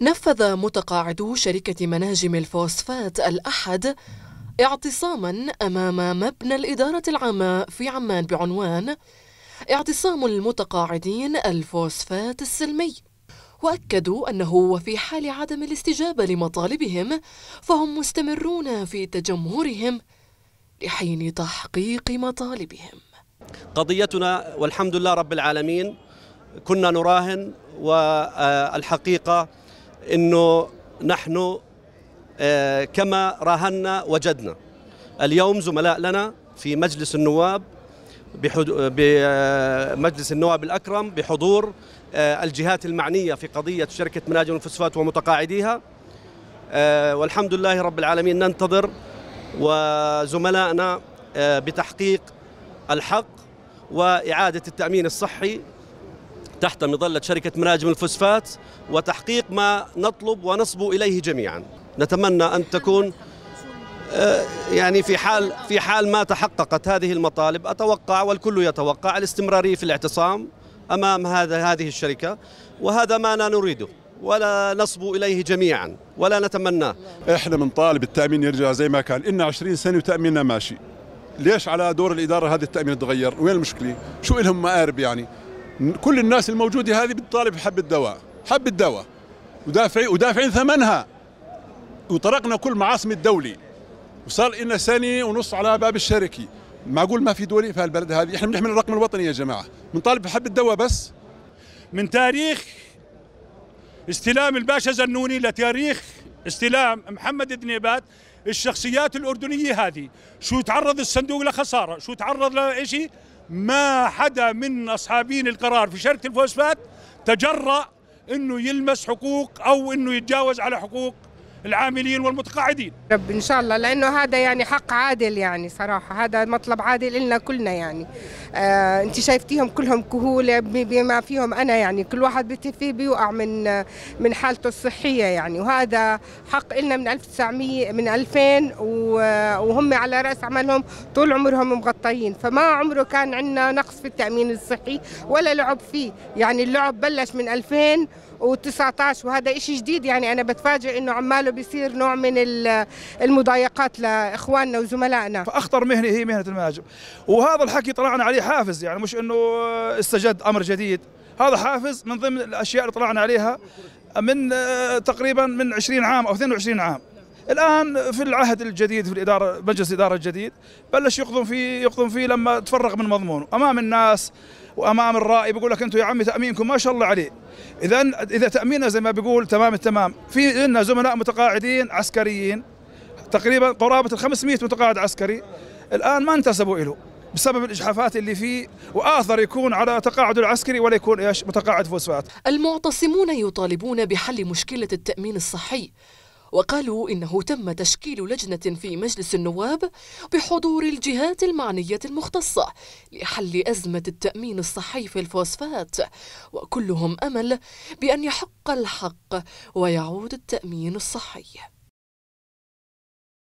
نفذ متقاعدو شركة مناجم الفوسفات الأحد اعتصاما أمام مبنى الإدارة العامة في عمان بعنوان اعتصام المتقاعدين الفوسفات السلمي واكدوا انه وفي حال عدم الاستجابه لمطالبهم فهم مستمرون في تجمهرهم لحين تحقيق مطالبهم قضيتنا والحمد لله رب العالمين كنا نراهن والحقيقه أنه نحن آه، كما راهنا وجدنا اليوم زملاء لنا في مجلس النواب بمجلس آه، النواب الأكرم بحضور آه، الجهات المعنية في قضية شركة مناجم الفوسفات ومتقاعديها والحمد لله رب العالمين ننتظر وزملائنا بتحقيق الحق وإعادة التأمين الصحي تحت مظلة شركة مناجم الفوسفات وتحقيق ما نطلب ونصبو إليه جميعا نتمنى أن تكون آه، يعني في حال في حال ما تحققت هذه المطالب اتوقع والكل يتوقع الاستمراريه في الاعتصام امام هذا هذه الشركه وهذا ما لا نريده ولا نصبو اليه جميعا ولا نتمناه احنا بنطالب التامين يرجع زي ما كان إلنا 20 سنه وتاميننا ماشي ليش على دور الاداره هذه التامين تغير وين المشكله شو لهم مآرب يعني كل الناس الموجوده هذه بتطالب بحب الدواء حب الدواء ودافعين ودافعين ثمنها وطرقنا كل معاصم الدولي وصار لنا سنه ونص على باب الشركه معقول ما في دولي في هالبلد هذه احنا بنحمل الرقم الوطني يا جماعه بنطالب بحب الدواء بس من تاريخ استلام الباشا زنوني لتاريخ استلام محمد دنيبات الشخصيات الاردنيه هذه شو تعرض الصندوق لخساره شو تعرض لشيء ما حدا من أصحابين القرار في شركة الفوسفات تجرأ أنه يلمس حقوق أو أنه يتجاوز على حقوق العاملين والمتقاعدين رب ان شاء الله لانه هذا يعني حق عادل يعني صراحه هذا مطلب عادل لنا كلنا يعني آه انت شايفتيهم كلهم كهوله بما فيهم انا يعني كل واحد فيه بيوقع من من حالته الصحيه يعني وهذا حق لنا من 1900 من 2000 وهم على راس عملهم طول عمرهم مغطيين فما عمره كان عندنا نقص في التامين الصحي ولا لعب فيه يعني اللعب بلش من 2000 و19 وهذا إشي جديد يعني أنا بتفاجئ إنه عماله بيصير نوع من المضايقات لإخواننا وزملائنا فأخطر مهنة هي مهنة المناجم وهذا الحكي طلعنا عليه حافز يعني مش إنه استجد أمر جديد هذا حافز من ضمن الأشياء اللي طلعنا عليها من آه، تقريبا من 20 عام أو 22 عام الان في العهد الجديد في الاداره مجلس الاداره الجديد بلش يقضون فيه يقضون فيه لما تفرغ من مضمونه امام الناس وامام الرائي بيقول لك انتم يا عمي تامينكم ما شاء الله عليه اذا اذا تاميننا زي ما بيقول تمام التمام في لنا زملاء متقاعدين عسكريين تقريبا قرابه ال 500 متقاعد عسكري الان ما انتسبوا له بسبب الاجحافات اللي فيه واثر يكون على تقاعد العسكري ولا يكون ايش متقاعد فوسفات المعتصمون يطالبون بحل مشكله التامين الصحي وقالوا إنه تم تشكيل لجنة في مجلس النواب بحضور الجهات المعنية المختصة لحل أزمة التأمين الصحي في الفوسفات وكلهم أمل بأن يحق الحق ويعود التأمين الصحي